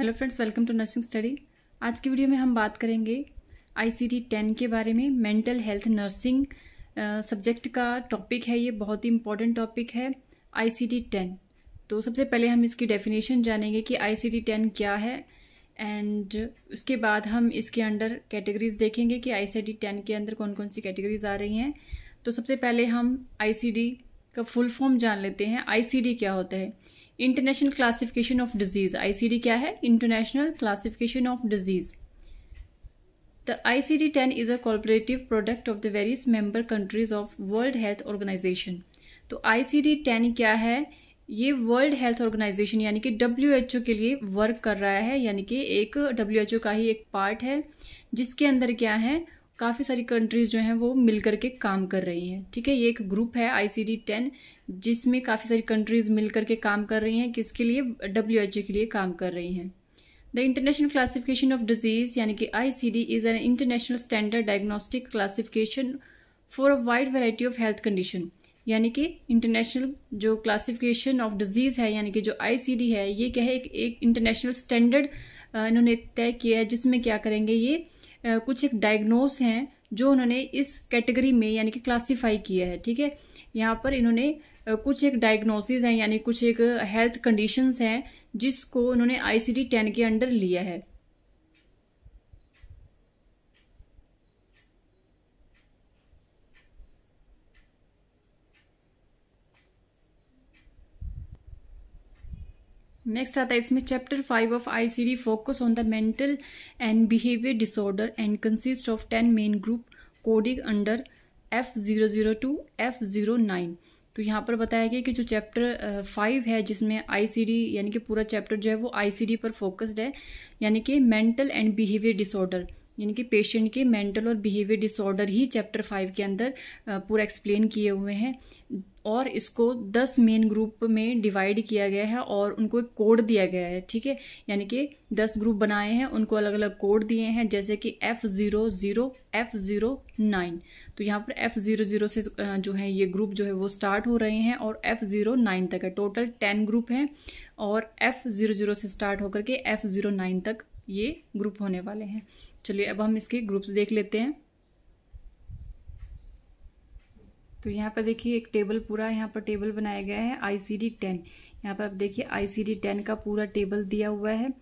hello friends welcome to nursing study आज की video में हम बात करेंगे आईसीटी 10 के बारे में मेंटल हेल्थ नर्सिंग सब्जेक्ट का टॉपिक है ये बहुत ही इंपॉर्टेंट टॉपिक है आईसीटी 10 तो सबसे पहले हम इसकी डेफिनेशन जानेंगे कि आईसीटी 10 क्या है एंड उसके बाद हम इसके अंडर कैटेगरीज देखेंगे कि आई 10 के अंदर कौन कौन सी कैटेगरीज आ रही हैं तो सबसे पहले हम आई का फुल फॉर्म जान लेते हैं आई क्या होता है international classification of disease ICD क्या है international classification of disease the ICD ten is a cooperative product of the various member countries of World Health Organization तो आईसीडी टेन क्या है ये वर्ल्ड हेल्थ ऑर्गेनाइजेशन यानी कि डब्ल्यू एच ओ के लिए वर्क कर रहा है यानी कि एक डब्ल्यू एच ओ का ही एक पार्ट है जिसके अंदर क्या है काफ़ी सारी कंट्रीज़ जो हैं वो मिल के काम कर रही हैं ठीक है ये एक ग्रुप है आई सी डी टेन जिसमें काफ़ी सारी कंट्रीज़ मिल के काम कर रही हैं किसके लिए डब्ल्यू एच ओ के लिए काम कर रही हैं the international classification of disease यानी कि I C D is an international standard diagnostic classification for a wide variety of health condition यानी कि इंटरनेशनल जो क्लासिफिकेशन ऑफ डिजीज़ है यानी कि जो आई है ये क्या है एक इंटरनेशनल स्टैंडर्ड इन्होंने तय किया है जिसमें क्या करेंगे ये कुछ एक डायग्नोस हैं जो उन्होंने इस कैटेगरी में यानी कि क्लासीफाई किया है ठीक है यहाँ पर इन्होंने कुछ एक डायग्नोसिस हैं यानी कुछ एक हेल्थ कंडीशंस हैं जिसको उन्होंने आईसीडी टेन के अंडर लिया है नेक्स्ट आता है इसमें chapter five of I D focus on the mental and behaviour disorder and consist of ten main group coding under F zero zero two F zero nine तो यहाँ पर बताया गया कि जो चैप्टर फाइव uh, है जिसमें आईसीडी यानी कि पूरा चैप्टर जो है वो आईसीडी पर फोकस्ड है यानी कि मेंटल एंड बिहेवियर डिसऑर्डर यानी कि पेशेंट के मेंटल और बिहेवियर डिसऑर्डर ही चैप्टर फाइव के अंदर पूरा एक्सप्लेन किए हुए हैं और इसको दस मेन ग्रुप में डिवाइड किया गया है और उनको एक कोड दिया गया है ठीक है यानी कि दस ग्रुप बनाए हैं उनको अलग अलग कोड दिए हैं जैसे कि F zero zero F zero nine तो यहाँ पर एफ़ ज़ीरो ज़ीरो से जो है ये ग्रुप जो है वो स्टार्ट हो रहे हैं और एफ़ ज़ीरो नाइन तक है टोटल टेन ग्रुप हैं और एफ़ ज़ीरो ज़ीरो से स्टार्ट होकर के एफ़ ज़ीरो नाइन तक ये ग्रुप होने वाले हैं चलिए अब हम इसके ग्रुप्स देख लेते हैं तो यहाँ पर देखिए एक टेबल पूरा यहाँ पर टेबल बनाया गया है आई सी डी टेन यहाँ पर आप देखिए आई सी डी टेन का पूरा टेबल दिया हुआ है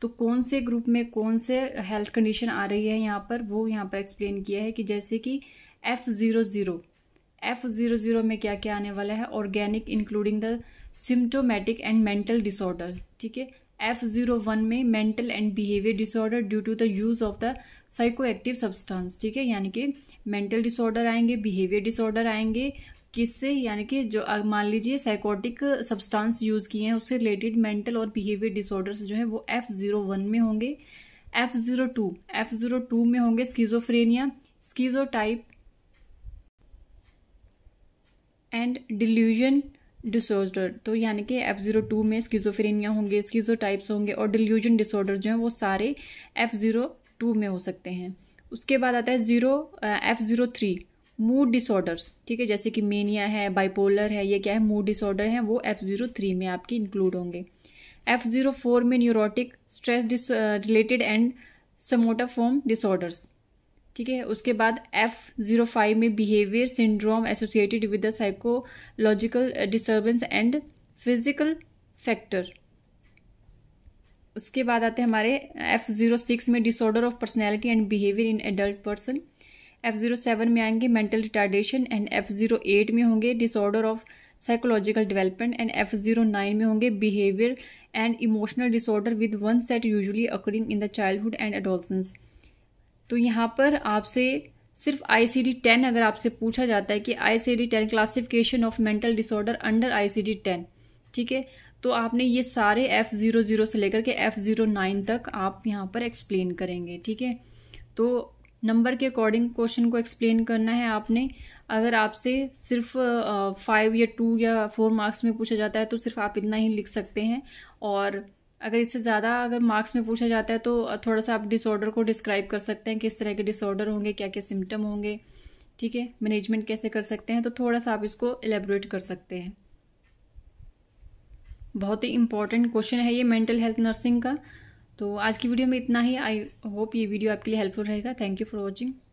तो कौन से ग्रुप में कौन से हेल्थ कंडीशन आ रही है यहाँ पर वो यहाँ पर एक्सप्लेन किया है कि जैसे कि F zero zero F zero zero में क्या क्या आने वाला है organic including the symptomatic and mental disorder ठीक है एफ जीरो वन में mental and behaviour disorder due to the use of the psychoactive substance ठीक है यानी कि मेंटल डिसऑर्डर आएंगे बिहेवियर डिसऑर्डर आएंगे किससे यानी कि जो मान लीजिए साइकोटिक सब्सटेंस यूज़ किए हैं उससे रिलेटेड मेंटल और बिहेवियर डिसऑर्डर्स जो हैं वो एफ जीरो वन में होंगे F zero two F zero two में होंगे schizophrenia schizotype and delusion disorder तो यानी कि एफ ज़ीरो टू में स्कीजोफ्रेनिया होंगे स्कीजो टाइप्स होंगे और डिल्यूजन डिसऑर्डर जो हैं वो सारे एफ ज़ीरो टू में हो सकते हैं उसके बाद आता है zero F zero three mood disorders ठीक है जैसे कि मेनिया है बाइपोलर है ये क्या है मूड डिसऑर्डर है वो एफ ज़ीरो थ्री में आपकी इंक्लूड होंगे एफ ज़ीरो फोर में neurotic stress related and somatoform disorders ठीक है उसके बाद एफ जीरो फाइव में behaviour syndrome associated with the psychological disturbance and physical factor उसके बाद आते हैं हमारे एफ जीरो सिक्स में disorder of personality and behaviour in adult person F zero seven में आएंगे mental retardation and F zero eight में होंगे disorder of psychological development and F zero nine में होंगे behaviour and emotional disorder with onset usually occurring in the childhood and adolescence तो यहाँ पर आपसे सिर्फ आई सी डी टेन अगर आपसे पूछा जाता है कि I C D ten classification of mental disorder under I C D ten ठीक है तो आपने ये सारे एफ ज़ीरो ज़ीरो से लेकर के एफ ज़ीरो नाइन तक आप यहाँ पर एक्सप्लेन करेंगे ठीक है तो नंबर के अकॉर्डिंग क्वेश्चन को एक्सप्लेन करना है आपने अगर आपसे सिर्फ फाइव या टू या फोर मार्क्स में पूछा जाता है तो सिर्फ आप इतना ही लिख सकते हैं और अगर इससे ज़्यादा अगर मार्क्स में पूछा जाता है तो थोड़ा सा आप डिसऑर्डर को डिस्क्राइब कर सकते हैं किस तरह के डिसऑर्डर होंगे क्या क्या सिम्टम होंगे ठीक है मैनेजमेंट कैसे कर सकते हैं तो थोड़ा सा आप इसको एलेबोरेट कर सकते हैं बहुत ही इंपॉर्टेंट क्वेश्चन है ये मेंटल हेल्थ नर्सिंग का तो आज की वीडियो में इतना ही आई होप ये वीडियो आपके लिए हेल्पफुल रहेगा थैंक यू फॉर वॉचिंग